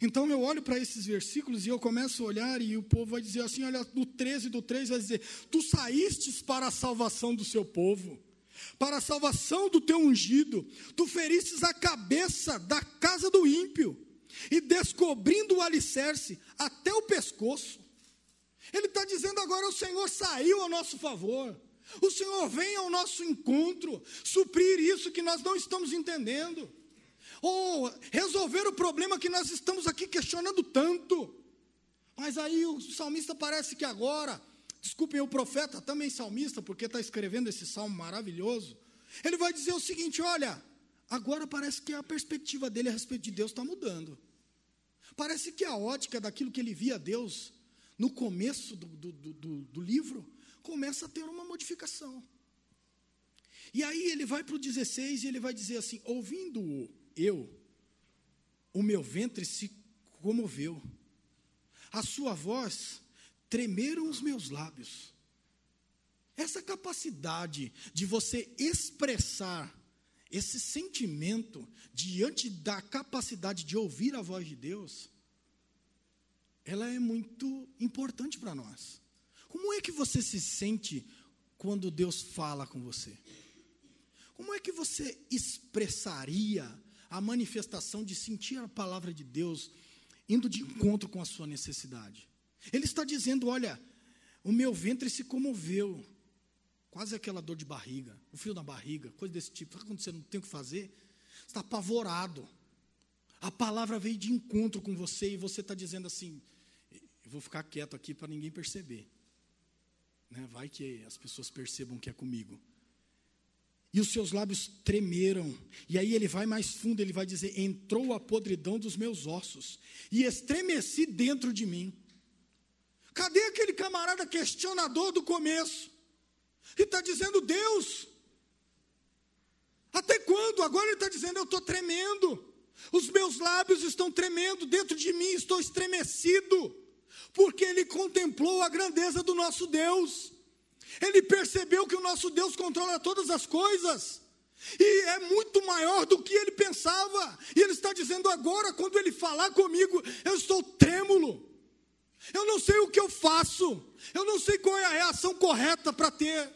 Então eu olho para esses versículos e eu começo a olhar e o povo vai dizer assim, olha, do 13 do 3 vai dizer: "Tu saístes para a salvação do seu povo" para a salvação do teu ungido. Tu feristes a cabeça da casa do ímpio, e descobrindo o alicerce até o pescoço. Ele está dizendo agora: o Senhor saiu ao nosso favor. O Senhor vem ao nosso encontro, suprir isso que nós não estamos entendendo, ou oh, resolver o problema que nós estamos aqui questionando tanto. Mas aí o salmista parece que agora desculpem, o profeta, também salmista, porque está escrevendo esse salmo maravilhoso, ele vai dizer o seguinte: olha, agora parece que a perspectiva dele a respeito de Deus está mudando. Parece que a ótica daquilo que ele via Deus no começo do, do, do, do livro começa a ter uma modificação. E aí ele vai para o 16 e ele vai dizer assim: ouvindo-o eu, o meu ventre se comoveu, a sua voz tremeram os meus lábios. Essa capacidade de você expressar esse sentimento diante da capacidade de ouvir a voz de Deus, ela é muito importante para nós. Como é que você se sente quando Deus fala com você? Como é que você expressaria a manifestação de sentir a palavra de Deus indo de encontro com a sua necessidade? Ele está dizendo: olha, o meu ventre se comoveu, quase aquela dor de barriga, o fio na barriga, coisa desse tipo. Sabe quando você não tem o que fazer? Você está apavorado. A palavra veio de encontro com você e você está dizendo assim: eu vou ficar quieto aqui para ninguém perceber. Né? Vai que as pessoas percebam que é comigo. E os seus lábios tremeram. E aí ele vai mais fundo, ele vai dizer: Entrou a podridão dos meus ossos, e estremeci dentro de mim. Cadê aquele camarada questionador do começo? E está dizendo, Deus, até quando? Agora ele está dizendo, eu estou tremendo, os meus lábios estão tremendo, dentro de mim estou estremecido, porque ele contemplou a grandeza do nosso Deus, ele percebeu que o nosso Deus controla todas as coisas. E é muito maior do que ele pensava. E ele está dizendo agora, quando ele falar comigo, eu estou trêmulo. Eu não sei o que eu faço, eu não sei qual é a reação correta para ter,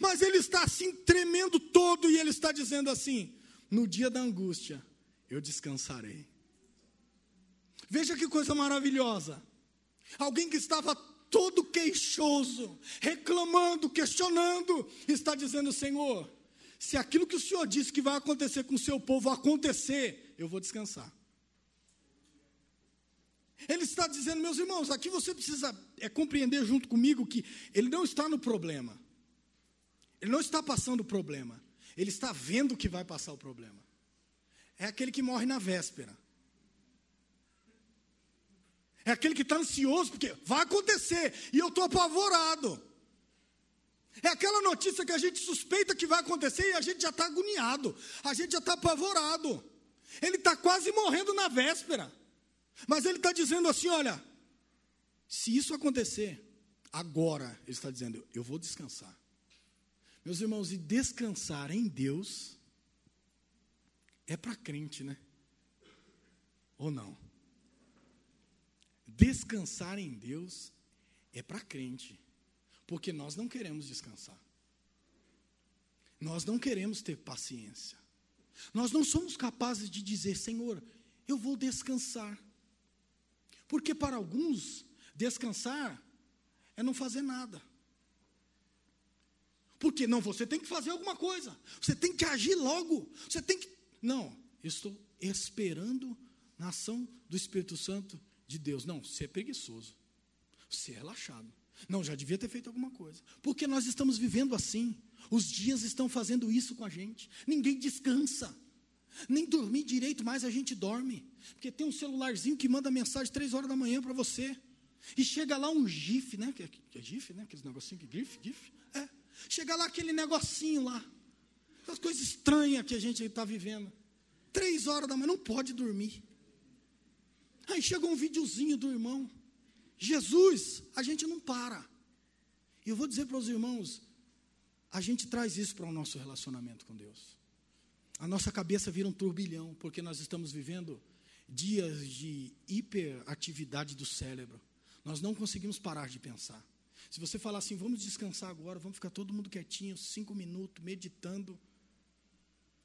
mas ele está assim tremendo todo e ele está dizendo assim: no dia da angústia eu descansarei. Veja que coisa maravilhosa. Alguém que estava todo queixoso, reclamando, questionando, está dizendo: Senhor, se aquilo que o Senhor disse que vai acontecer com o seu povo acontecer, eu vou descansar. Ele está dizendo, meus irmãos, aqui você precisa é, compreender junto comigo que ele não está no problema. Ele não está passando o problema. Ele está vendo que vai passar o problema. É aquele que morre na véspera. É aquele que está ansioso, porque vai acontecer e eu estou apavorado. É aquela notícia que a gente suspeita que vai acontecer e a gente já está agoniado, a gente já está apavorado. Ele está quase morrendo na véspera. Mas ele está dizendo assim: olha, se isso acontecer, agora, ele está dizendo, eu vou descansar. Meus irmãos, e descansar em Deus é para crente, né? Ou não? Descansar em Deus é para crente, porque nós não queremos descansar. Nós não queremos ter paciência. Nós não somos capazes de dizer, Senhor, eu vou descansar. Porque para alguns, descansar é não fazer nada. Porque não, você tem que fazer alguma coisa. Você tem que agir logo. Você tem que. Não, estou esperando na ação do Espírito Santo de Deus. Não, você é preguiçoso. Você é relaxado. Não, já devia ter feito alguma coisa. Porque nós estamos vivendo assim. Os dias estão fazendo isso com a gente. Ninguém descansa. Nem dormir direito mais a gente dorme, porque tem um celularzinho que manda mensagem três horas da manhã para você. E chega lá um GIF, né? Que é, que é GIF, né? Aqueles negocinho que GIF, GIF. É. Chega lá aquele negocinho lá. As coisas estranhas que a gente está vivendo. Três horas da manhã, não pode dormir. Aí chega um videozinho do irmão. Jesus, a gente não para. E eu vou dizer para os irmãos, a gente traz isso para o nosso relacionamento com Deus a nossa cabeça vira um turbilhão, porque nós estamos vivendo dias de hiperatividade do cérebro. Nós não conseguimos parar de pensar. Se você falar assim, vamos descansar agora, vamos ficar todo mundo quietinho, cinco minutos, meditando.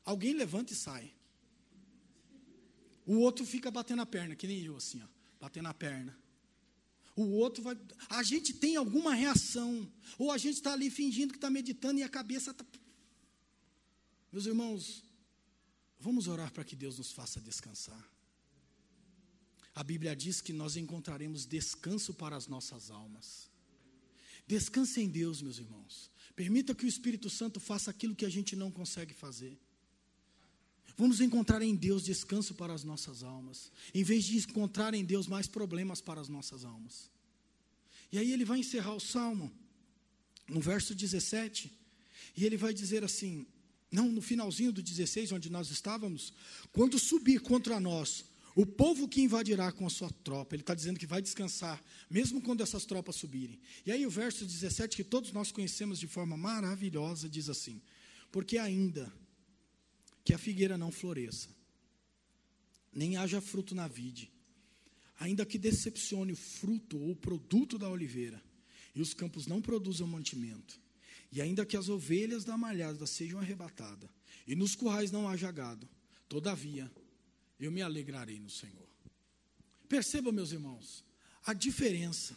Alguém levanta e sai. O outro fica batendo a perna, que nem eu, assim, ó, batendo a perna. O outro vai. A gente tem alguma reação. Ou a gente está ali fingindo que está meditando e a cabeça está. Meus irmãos, Vamos orar para que Deus nos faça descansar. A Bíblia diz que nós encontraremos descanso para as nossas almas. Descanse em Deus, meus irmãos. Permita que o Espírito Santo faça aquilo que a gente não consegue fazer. Vamos encontrar em Deus descanso para as nossas almas, em vez de encontrar em Deus mais problemas para as nossas almas. E aí ele vai encerrar o salmo, no verso 17, e ele vai dizer assim: não, no finalzinho do 16, onde nós estávamos, quando subir contra nós o povo que invadirá com a sua tropa, ele está dizendo que vai descansar, mesmo quando essas tropas subirem. E aí o verso 17, que todos nós conhecemos de forma maravilhosa, diz assim: Porque ainda que a figueira não floresça, nem haja fruto na vide, ainda que decepcione o fruto ou o produto da oliveira, e os campos não produzam mantimento, e ainda que as ovelhas da malhada sejam arrebatadas, e nos currais não haja gado, todavia eu me alegrarei no Senhor. Perceba, meus irmãos, a diferença.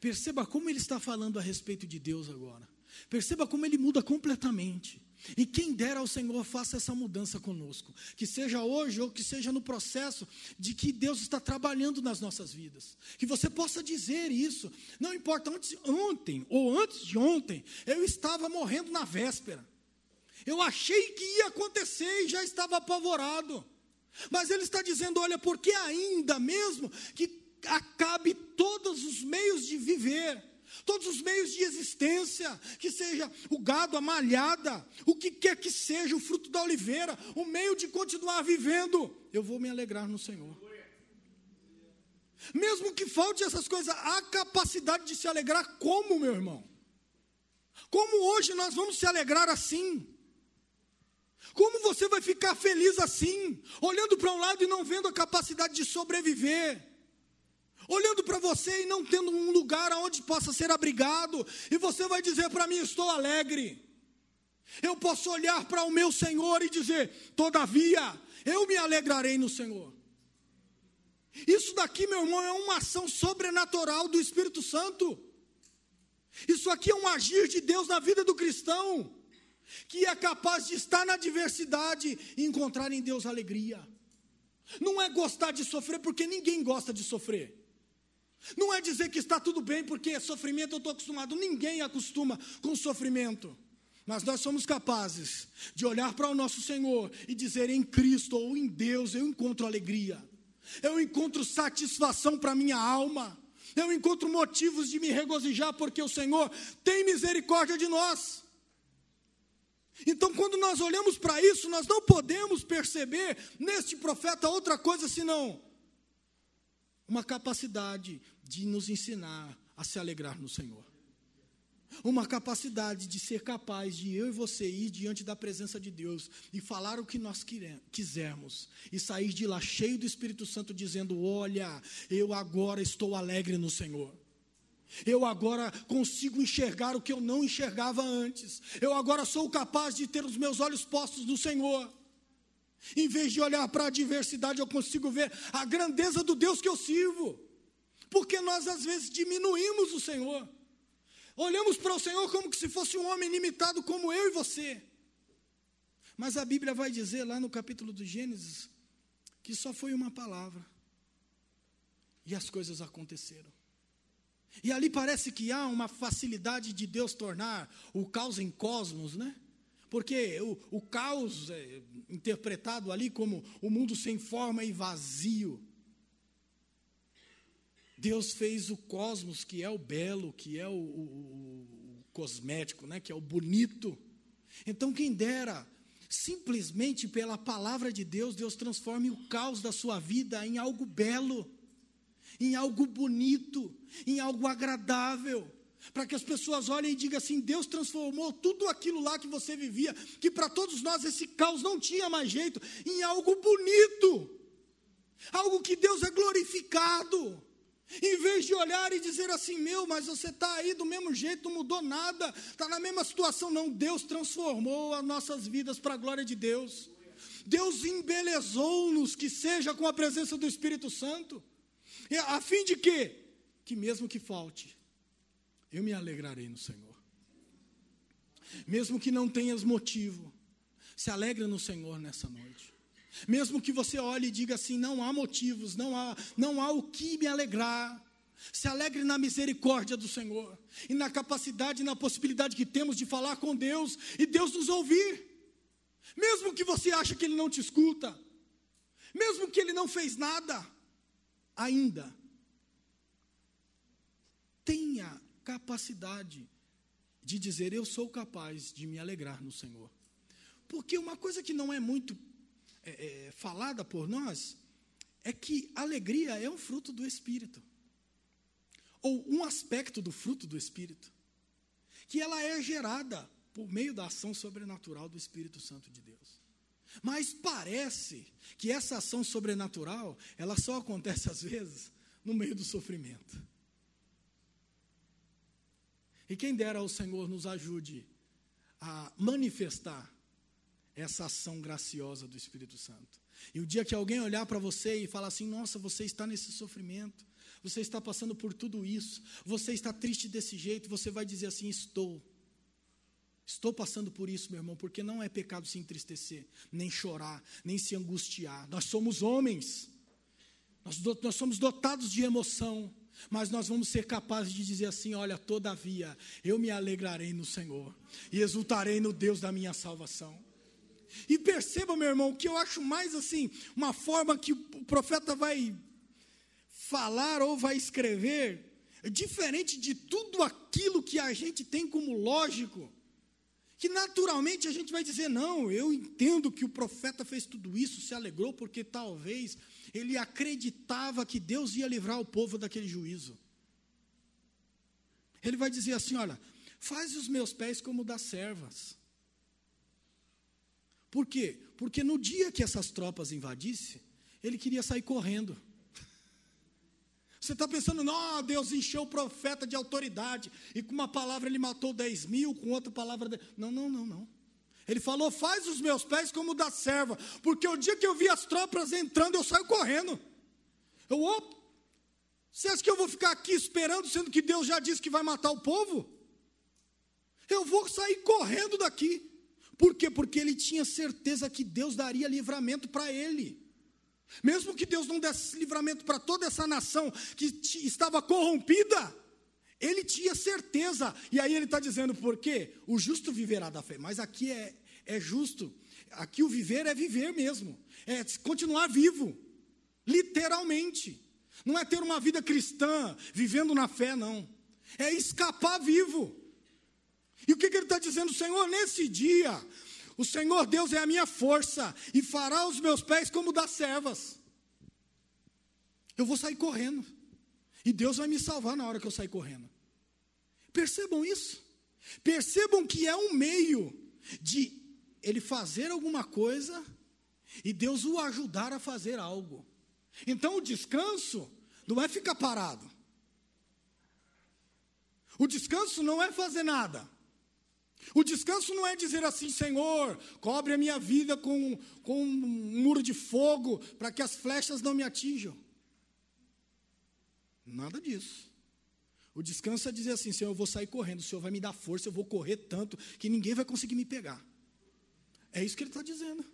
Perceba como ele está falando a respeito de Deus agora. Perceba como ele muda completamente. E quem dera ao Senhor faça essa mudança conosco, que seja hoje ou que seja no processo de que Deus está trabalhando nas nossas vidas. Que você possa dizer isso, não importa antes ontem ou antes de ontem, eu estava morrendo na véspera. Eu achei que ia acontecer e já estava apavorado. Mas ele está dizendo, olha, porque ainda mesmo que acabe todos os meios de viver, todos os meios de existência, que seja o gado, a malhada, o que quer que seja, o fruto da oliveira, o meio de continuar vivendo, eu vou me alegrar no Senhor. Mesmo que falte essas coisas, a capacidade de se alegrar como, meu irmão? Como hoje nós vamos se alegrar assim? Como você vai ficar feliz assim, olhando para um lado e não vendo a capacidade de sobreviver? olhando para você e não tendo um lugar aonde possa ser abrigado, e você vai dizer para mim: estou alegre. Eu posso olhar para o meu Senhor e dizer: todavia, eu me alegrarei no Senhor. Isso daqui, meu irmão, é uma ação sobrenatural do Espírito Santo. Isso aqui é um agir de Deus na vida do cristão, que é capaz de estar na adversidade e encontrar em Deus alegria. Não é gostar de sofrer, porque ninguém gosta de sofrer. Não é dizer que está tudo bem, porque sofrimento eu estou acostumado. Ninguém acostuma com sofrimento. Mas nós somos capazes de olhar para o nosso Senhor e dizer: em Cristo ou em Deus eu encontro alegria, eu encontro satisfação para minha alma, eu encontro motivos de me regozijar, porque o Senhor tem misericórdia de nós. Então, quando nós olhamos para isso, nós não podemos perceber neste profeta outra coisa senão uma capacidade de nos ensinar a se alegrar no Senhor. Uma capacidade de ser capaz de eu e você ir diante da presença de Deus e falar o que nós quisermos e sair de lá cheio do Espírito Santo dizendo: Olha, eu agora estou alegre no Senhor. Eu agora consigo enxergar o que eu não enxergava antes. Eu agora sou capaz de ter os meus olhos postos no Senhor. Em vez de olhar para a diversidade, eu consigo ver a grandeza do Deus que eu sirvo. Porque nós às vezes diminuímos o Senhor. Olhamos para o Senhor como se fosse um homem limitado como eu e você. Mas a Bíblia vai dizer lá no capítulo do Gênesis que só foi uma palavra. E as coisas aconteceram. E ali parece que há uma facilidade de Deus tornar o caos em cosmos, né? Porque o, o caos é interpretado ali como o mundo sem forma e vazio. Deus fez o cosmos, que é o belo, que é o, o, o cosmético, né? que é o bonito. Então, quem dera, simplesmente pela palavra de Deus, Deus transforme o caos da sua vida em algo belo, em algo bonito, em algo agradável para que as pessoas olhem e digam assim: Deus transformou tudo aquilo lá que você vivia, que para todos nós esse caos não tinha mais jeito, em algo bonito, algo que Deus é glorificado. Em vez de olhar e dizer assim, meu, mas você está aí do mesmo jeito, não mudou nada, está na mesma situação, não. Deus transformou as nossas vidas para a glória de Deus. Deus embelezou-nos, que seja com a presença do Espírito Santo, a fim de que, que mesmo que falte, eu me alegrarei no Senhor. Mesmo que não tenhas motivo, se alegra no Senhor nessa noite. Mesmo que você olhe e diga assim: não há motivos, não há, não há o que me alegrar. Se alegre na misericórdia do Senhor e na capacidade e na possibilidade que temos de falar com Deus e Deus nos ouvir. Mesmo que você ache que Ele não te escuta, mesmo que Ele não fez nada, ainda tenha capacidade de dizer: Eu sou capaz de me alegrar no Senhor. Porque uma coisa que não é muito é, é, falada por nós é que alegria é um fruto do Espírito, ou um aspecto do fruto do Espírito, que ela é gerada por meio da ação sobrenatural do Espírito Santo de Deus. Mas parece que essa ação sobrenatural, ela só acontece às vezes no meio do sofrimento. E quem dera ao Senhor nos ajude a manifestar essa ação graciosa do Espírito Santo. E o dia que alguém olhar para você e falar assim: nossa, você está nesse sofrimento, você está passando por tudo isso, você está triste desse jeito, você vai dizer assim: estou. Estou passando por isso, meu irmão, porque não é pecado se entristecer, nem chorar, nem se angustiar. Nós somos homens, nós, nós somos dotados de emoção. Mas nós vamos ser capazes de dizer assim: olha, todavia eu me alegrarei no Senhor e exultarei no Deus da minha salvação. E perceba, meu irmão, que eu acho mais assim, uma forma que o profeta vai falar ou vai escrever, diferente de tudo aquilo que a gente tem como lógico, que naturalmente a gente vai dizer: não, eu entendo que o profeta fez tudo isso, se alegrou, porque talvez ele acreditava que Deus ia livrar o povo daquele juízo. Ele vai dizer assim: Olha, faz os meus pés como das servas. Por quê? Porque no dia que essas tropas invadissem, ele queria sair correndo. *laughs* Você está pensando, não, Deus encheu o profeta de autoridade, e com uma palavra ele matou 10 mil, com outra palavra. Não, não, não, não. Ele falou: Faz os meus pés como da serva, porque o dia que eu vi as tropas entrando, eu saio correndo. Eu, opa, você acha que eu vou ficar aqui esperando, sendo que Deus já disse que vai matar o povo? Eu vou sair correndo daqui. Por quê? Porque ele tinha certeza que Deus daria livramento para ele. Mesmo que Deus não desse livramento para toda essa nação que estava corrompida, ele tinha certeza. E aí ele está dizendo por quê? O justo viverá da fé. Mas aqui é, é justo. Aqui o viver é viver mesmo. É continuar vivo. Literalmente. Não é ter uma vida cristã vivendo na fé, não. É escapar vivo. E o que, que ele está dizendo, Senhor? Nesse dia, o Senhor Deus é a minha força e fará os meus pés como das servas. Eu vou sair correndo. E Deus vai me salvar na hora que eu sair correndo. Percebam isso. Percebam que é um meio de ele fazer alguma coisa e Deus o ajudar a fazer algo. Então o descanso não é ficar parado. O descanso não é fazer nada. O descanso não é dizer assim, Senhor, cobre a minha vida com, com um muro de fogo para que as flechas não me atinjam. Nada disso. O descanso é dizer assim: Senhor, eu vou sair correndo, o Senhor vai me dar força, eu vou correr tanto que ninguém vai conseguir me pegar. É isso que ele está dizendo.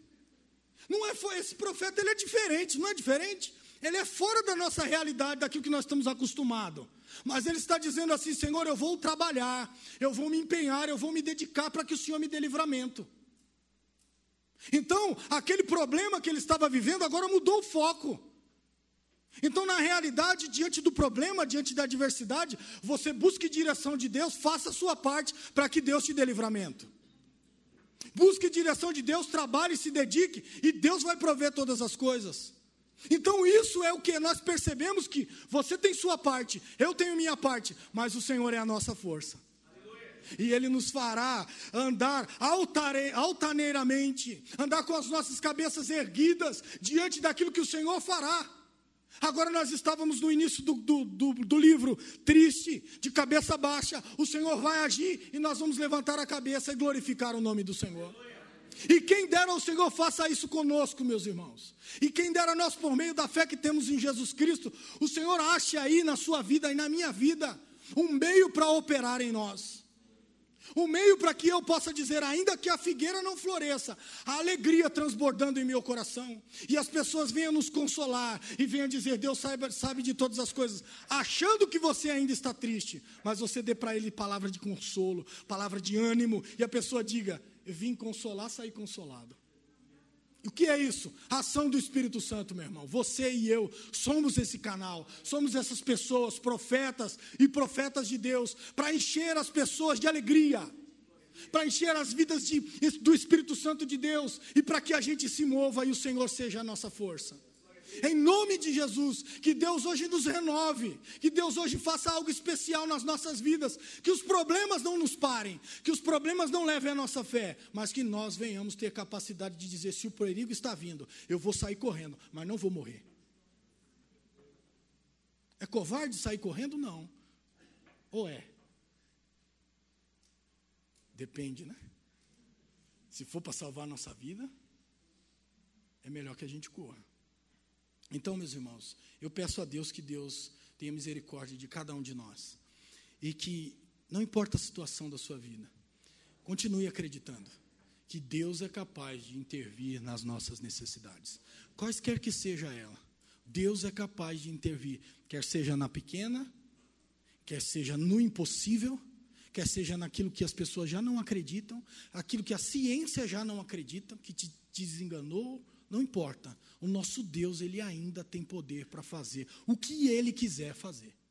Não é esse profeta ele é diferente, não é diferente? Ele é fora da nossa realidade, daquilo que nós estamos acostumados. Mas ele está dizendo assim: Senhor, eu vou trabalhar, eu vou me empenhar, eu vou me dedicar para que o Senhor me dê livramento. Então, aquele problema que ele estava vivendo agora mudou o foco. Então, na realidade, diante do problema, diante da adversidade, você busque direção de Deus, faça a sua parte para que Deus te dê livramento. Busque direção de Deus, trabalhe, se dedique e Deus vai prover todas as coisas. Então, isso é o que nós percebemos que você tem sua parte, eu tenho minha parte, mas o Senhor é a nossa força. E Ele nos fará andar altare, altaneiramente, andar com as nossas cabeças erguidas diante daquilo que o Senhor fará. Agora nós estávamos no início do, do, do, do, livro, triste, de cabeça baixa. O Senhor vai agir e nós vamos levantar a cabeça e glorificar o nome do Senhor. E quem dera ao Senhor faça isso conosco, meus irmãos. E quem dera nós, por meio da fé que temos em Jesus Cristo, o Senhor ache aí na sua vida e na minha vida um meio para operar em nós. O meio para que eu possa dizer, ainda que a figueira não floresça, a alegria transbordando em meu coração, e as pessoas venham nos consolar e venham dizer: Deus sabe, sabe de todas as coisas, achando que você ainda está triste, mas você dê para Ele palavra de consolo, palavra de ânimo, e a pessoa diga: Vim consolar, saí consolado. O que é isso? A ação do Espírito Santo, meu irmão. Você e eu somos esse canal, somos essas pessoas, profetas e profetas de Deus, para encher as pessoas de alegria, para encher as vidas de, do Espírito Santo de Deus e para que a gente se mova e o Senhor seja a nossa força. Em nome de Jesus, que Deus hoje nos renove, que Deus hoje faça algo especial nas nossas vidas, que os problemas não nos parem, que os problemas não levem a nossa fé, mas que nós venhamos ter capacidade de dizer: se o perigo está vindo, eu vou sair correndo, mas não vou morrer. É covarde sair correndo? Não. Ou é? Depende, né? Se for para salvar a nossa vida, é melhor que a gente corra. Então, meus irmãos, eu peço a Deus que Deus tenha misericórdia de cada um de nós e que, não importa a situação da sua vida, continue acreditando que Deus é capaz de intervir nas nossas necessidades, quaisquer que seja ela. Deus é capaz de intervir, quer seja na pequena, quer seja no impossível, quer seja naquilo que as pessoas já não acreditam, aquilo que a ciência já não acredita, que te desenganou, não importa o nosso Deus, ele ainda tem poder para fazer o que ele quiser fazer.